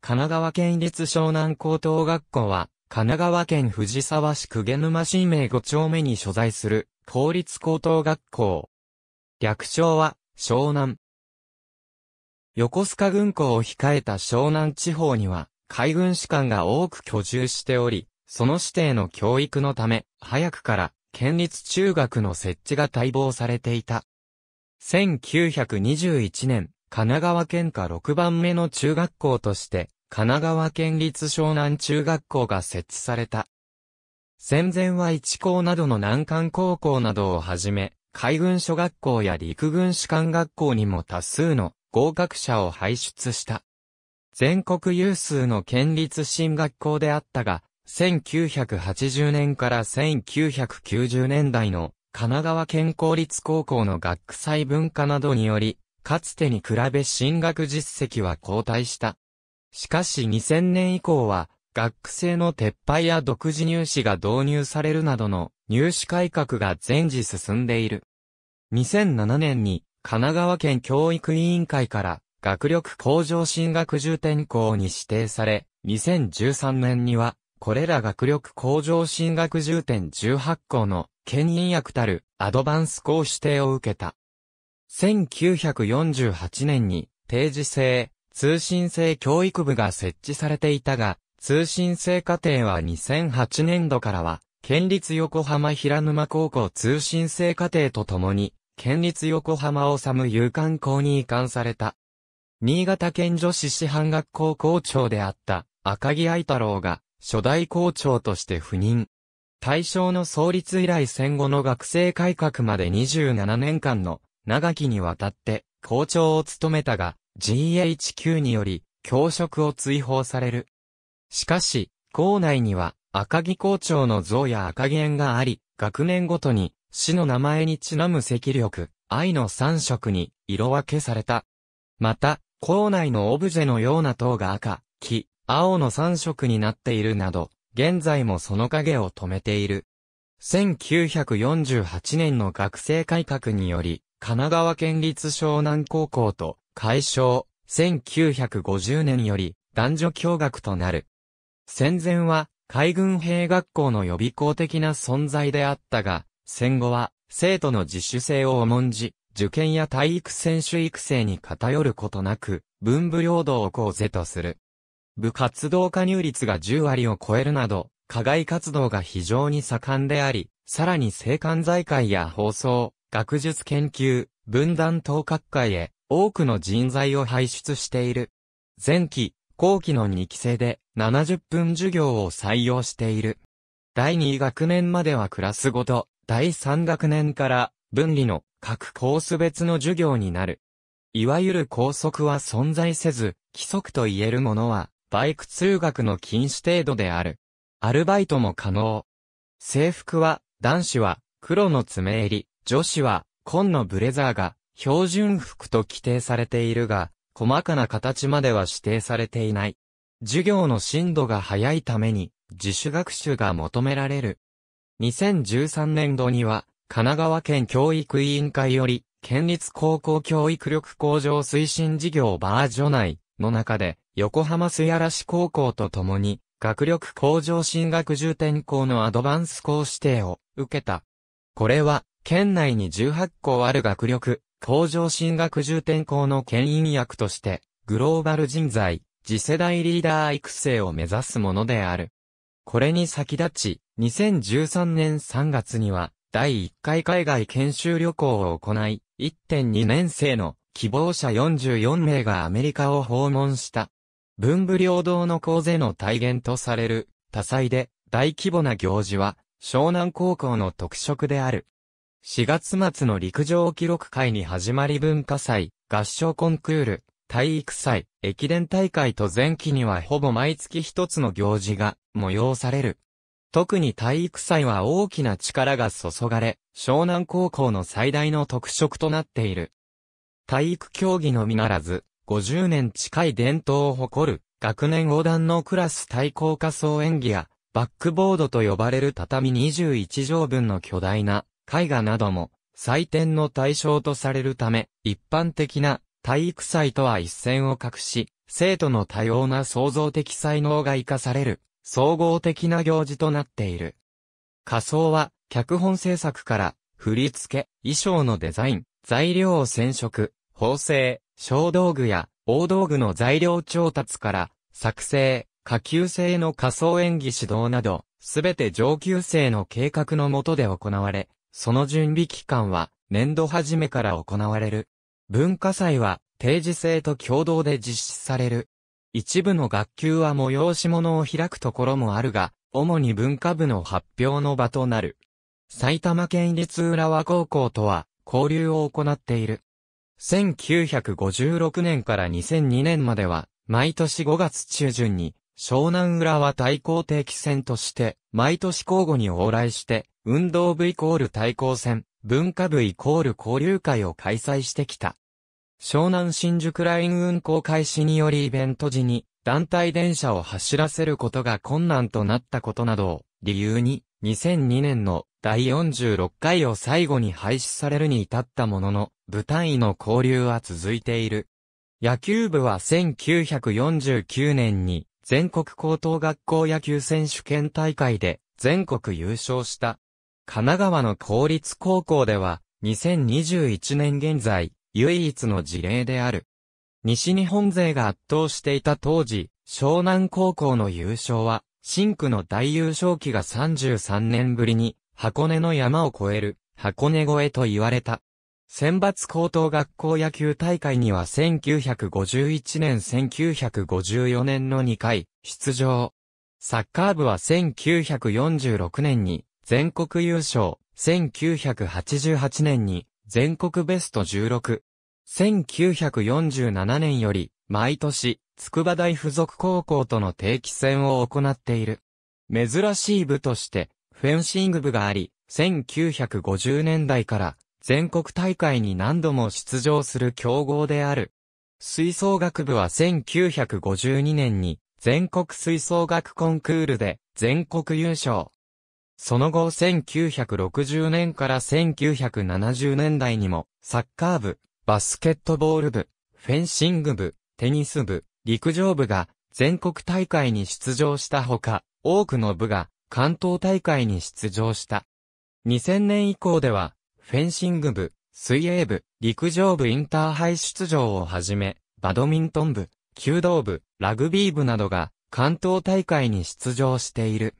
神奈川県立湘南高等学校は、神奈川県藤沢市久毛沼新名5丁目に所在する、公立高等学校。略称は、湘南。横須賀軍港を控えた湘南地方には、海軍士官が多く居住しており、その指定の教育のため、早くから、県立中学の設置が待望されていた。1921年、神奈川県下6番目の中学校として、神奈川県立湘南中学校が設置された。戦前は一校などの南関高校などをはじめ、海軍諸学校や陸軍士官学校にも多数の合格者を輩出した。全国有数の県立進学校であったが、1980年から1990年代の神奈川県公立高校の学祭文化などにより、かつてに比べ進学実績は後退した。しかし2000年以降は、学生の撤廃や独自入試が導入されるなどの入試改革が全時進んでいる。2007年に神奈川県教育委員会から学力向上進学重点校に指定され、2013年にはこれら学力向上進学重点18校の県員役たるアドバンス校指定を受けた。1948年に定時制、通信制教育部が設置されていたが、通信制課程は2008年度からは、県立横浜平沼高校通信制課程とともに、県立横浜治む有観校に移管された。新潟県女子師範学校校長であった赤木愛太郎が初代校長として赴任。大正の創立以来戦後の学生改革まで27年間の長きにわたって校長を務めたが、GHQ により教職を追放される。しかし、校内には赤木校長の像や赤木園があり、学年ごとに市の名前にちなむ赤力、愛の三色に色分けされた。また、校内のオブジェのような塔が赤、木、青の三色になっているなど、現在もその影を止めている。1948年の学生改革により、神奈川県立湘南高校と、解消、1950年より、男女共学となる。戦前は、海軍兵学校の予備校的な存在であったが、戦後は、生徒の自主性を重んじ、受験や体育選手育成に偏ることなく、文部領土を講ぜとする。部活動加入率が10割を超えるなど、課外活動が非常に盛んであり、さらに生還財界や放送、学術研究、分断統括会へ、多くの人材を輩出している。前期、後期の2期生で、70分授業を採用している。第2学年まではクラスごと、第3学年から、分離の各コース別の授業になる。いわゆる校則は存在せず、規則と言えるものは、バイク通学の禁止程度である。アルバイトも可能。制服は、男子は、黒の爪襟、女子は、紺のブレザーが、標準服と規定されているが、細かな形までは指定されていない。授業の進度が早いために、自主学習が求められる。2013年度には、神奈川県教育委員会より、県立高校教育力向上推進事業バージョ内の中で、横浜すやらし高校と共に、学力向上進学重点校のアドバンス校指定を受けた。これは、県内に18校ある学力、向上進学重点校の牽引役として、グローバル人材、次世代リーダー育成を目指すものである。これに先立ち、2013年3月には、第1回海外研修旅行を行い、1.2年生の希望者44名がアメリカを訪問した。文武両道の講座の体現とされる、多彩で大規模な行事は、湘南高校の特色である。4月末の陸上記録会に始まり文化祭、合唱コンクール、体育祭、駅伝大会と前期にはほぼ毎月一つの行事が催される。特に体育祭は大きな力が注がれ、湘南高校の最大の特色となっている。体育競技のみならず、50年近い伝統を誇る、学年横断のクラス対抗仮想演技や、バックボードと呼ばれる畳21畳分の巨大な絵画なども採点の対象とされるため、一般的な体育祭とは一線を画し、生徒の多様な創造的才能が活かされる、総合的な行事となっている。仮装は、脚本制作から、振付、衣装のデザイン、材料を染色、縫製、小道具や大道具の材料調達から、作成、下級生の仮想演技指導など、すべて上級生の計画のもとで行われ、その準備期間は年度初めから行われる。文化祭は定時制と共同で実施される。一部の学級は催し物を開くところもあるが、主に文化部の発表の場となる。埼玉県立浦和高校とは交流を行っている。1956年から2002年までは、毎年5月中旬に湘南浦は対抗定期戦として、毎年交互に往来して、運動部イコール対抗戦、文化部イコール交流会を開催してきた。湘南新宿ライン運行開始によりイベント時に、団体電車を走らせることが困難となったことなどを理由に、2002年の第46回を最後に廃止されるに至ったものの、部単位の交流は続いている。野球部は1949年に全国高等学校野球選手権大会で全国優勝した。神奈川の公立高校では、2021年現在、唯一の事例である。西日本勢が圧倒していた当時、湘南高校の優勝は、新区の大優勝期が33年ぶりに、箱根の山を越える、箱根越えと言われた。選抜高等学校野球大会には1951年1954年の2回出場。サッカー部は1946年に全国優勝、1988年に全国ベスト16。1947年より毎年筑波大附属高校との定期戦を行っている。珍しい部としてフェンシング部があり、1950年代から全国大会に何度も出場する強豪である。吹奏楽部は1952年に全国吹奏楽コンクールで全国優勝。その後1960年から1970年代にもサッカー部、バスケットボール部、フェンシング部、テニス部、陸上部が全国大会に出場したほか、多くの部が関東大会に出場した。2000年以降ではフェンシング部、水泳部、陸上部インターハイ出場をはじめ、バドミントン部、弓道部、ラグビー部などが関東大会に出場している。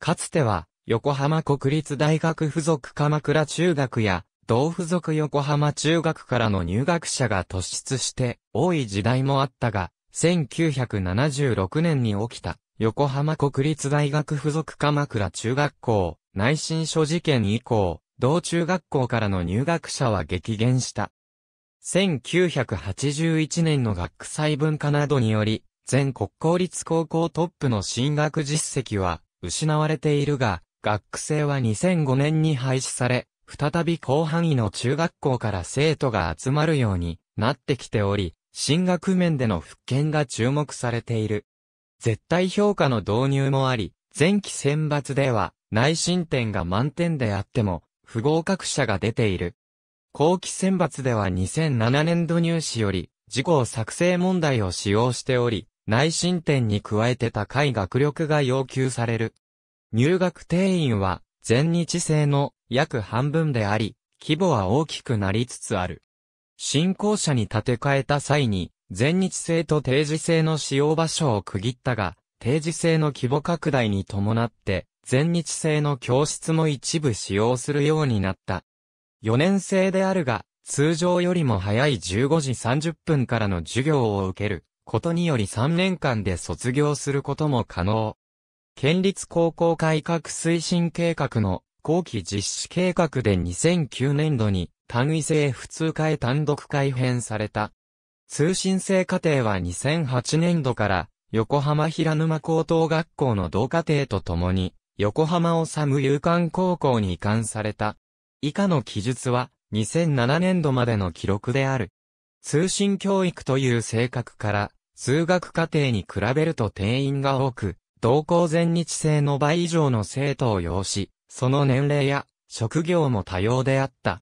かつては、横浜国立大学附属鎌倉中学や、同附属横浜中学からの入学者が突出して多い時代もあったが、1976年に起きた横浜国立大学附属鎌倉中学校内申書事件以降、同中学校からの入学者は激減した。1981年の学際文化などにより、全国公立高校トップの進学実績は失われているが、学生は2005年に廃止され、再び広範囲の中学校から生徒が集まるようになってきており、進学面での復権が注目されている。絶対評価の導入もあり、前期選抜では内申点が満点であっても、不合格者が出ている。後期選抜では2007年度入試より、事項作成問題を使用しており、内申点に加えて高い学力が要求される。入学定員は、全日制の約半分であり、規模は大きくなりつつある。新校舎に建て替えた際に、全日制と定時制の使用場所を区切ったが、定時制の規模拡大に伴って、全日制の教室も一部使用するようになった。4年生であるが、通常よりも早い15時30分からの授業を受けることにより3年間で卒業することも可能。県立高校改革推進計画の後期実施計画で2009年度に単位制普通科へ単独改編された。通信制課程は2008年度から横浜平沼高等学校の同課程とともに横浜治有間高校に移管された。以下の記述は、2007年度までの記録である。通信教育という性格から、数学課程に比べると定員が多く、同校全日制の倍以上の生徒を要し、その年齢や職業も多様であった。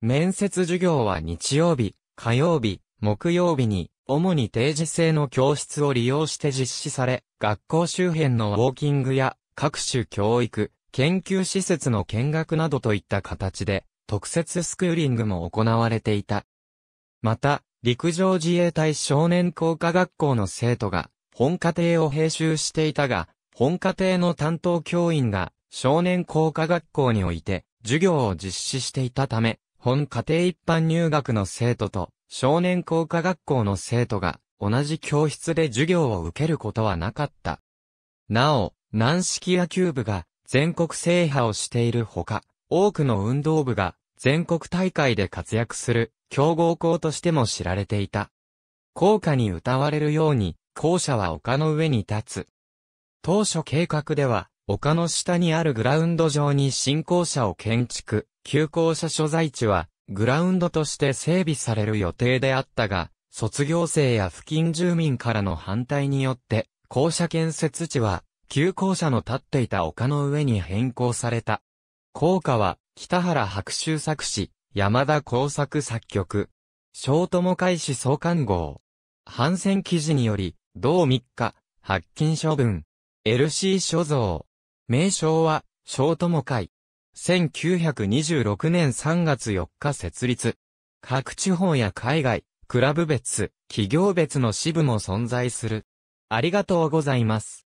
面接授業は日曜日、火曜日、木曜日に、主に定時制の教室を利用して実施され、学校周辺のウォーキングや各種教育、研究施設の見学などといった形で、特設スクーリングも行われていた。また、陸上自衛隊少年工科学校の生徒が、本家庭を編集していたが、本家庭の担当教員が少年工科学校において授業を実施していたため、本家庭一般入学の生徒と少年工科学校の生徒が同じ教室で授業を受けることはなかった。なお、軟式野球部が全国制覇をしているほか、多くの運動部が全国大会で活躍する強豪校としても知られていた。校歌に歌われるように、校舎は丘の上に立つ。当初計画では、丘の下にあるグラウンド上に新校舎を建築、旧校舎所在地は、グラウンドとして整備される予定であったが、卒業生や付近住民からの反対によって、校舎建設地は旧校舎の立っていた丘の上に変更された。校歌は、北原白秋作詞、山田耕作作曲。小友会誌創刊号。反戦記事により、同3日、発禁処分。LC 所蔵。名称は、小友会。1926年3月4日設立。各地方や海外、クラブ別、企業別の支部も存在する。ありがとうございます。